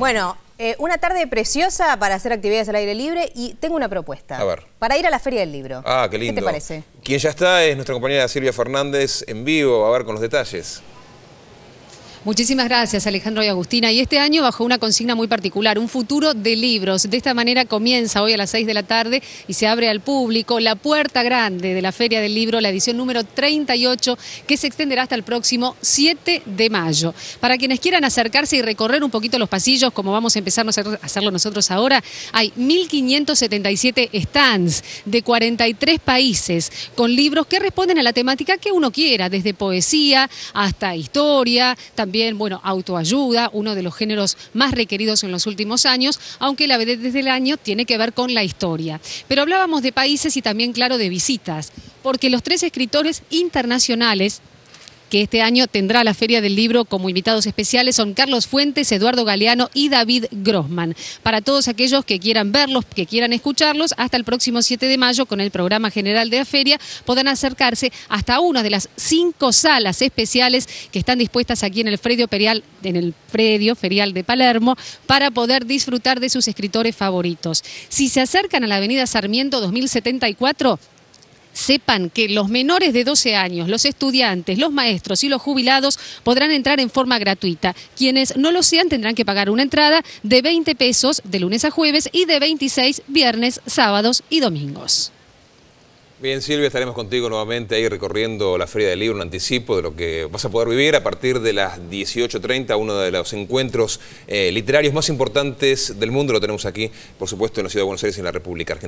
Bueno, eh, una tarde preciosa para hacer actividades al aire libre y tengo una propuesta. A ver. Para ir a la Feria del Libro. Ah, qué lindo. ¿Qué te parece? Quien ya está es nuestra compañera Silvia Fernández en vivo, a ver con los detalles. Muchísimas gracias Alejandro y Agustina. Y este año bajo una consigna muy particular, un futuro de libros. De esta manera comienza hoy a las 6 de la tarde y se abre al público la puerta grande de la Feria del Libro, la edición número 38, que se extenderá hasta el próximo 7 de mayo. Para quienes quieran acercarse y recorrer un poquito los pasillos, como vamos a empezar a hacerlo nosotros ahora, hay 1.577 stands de 43 países con libros que responden a la temática que uno quiera, desde poesía hasta historia, también bueno, autoayuda, uno de los géneros más requeridos en los últimos años, aunque la desde del año tiene que ver con la historia. Pero hablábamos de países y también, claro, de visitas, porque los tres escritores internacionales que este año tendrá la Feria del Libro como invitados especiales son Carlos Fuentes, Eduardo Galeano y David Grossman. Para todos aquellos que quieran verlos, que quieran escucharlos, hasta el próximo 7 de mayo con el programa general de la feria podrán acercarse hasta una de las cinco salas especiales que están dispuestas aquí en el Fredio en el ferial de Palermo para poder disfrutar de sus escritores favoritos. Si se acercan a la Avenida Sarmiento 2074 sepan que los menores de 12 años, los estudiantes, los maestros y los jubilados podrán entrar en forma gratuita. Quienes no lo sean tendrán que pagar una entrada de 20 pesos de lunes a jueves y de 26 viernes, sábados y domingos. Bien, Silvia, estaremos contigo nuevamente ahí recorriendo la Feria del Libro, un anticipo de lo que vas a poder vivir a partir de las 18.30, uno de los encuentros eh, literarios más importantes del mundo, lo tenemos aquí, por supuesto, en la Ciudad de Buenos Aires y en la República Argentina.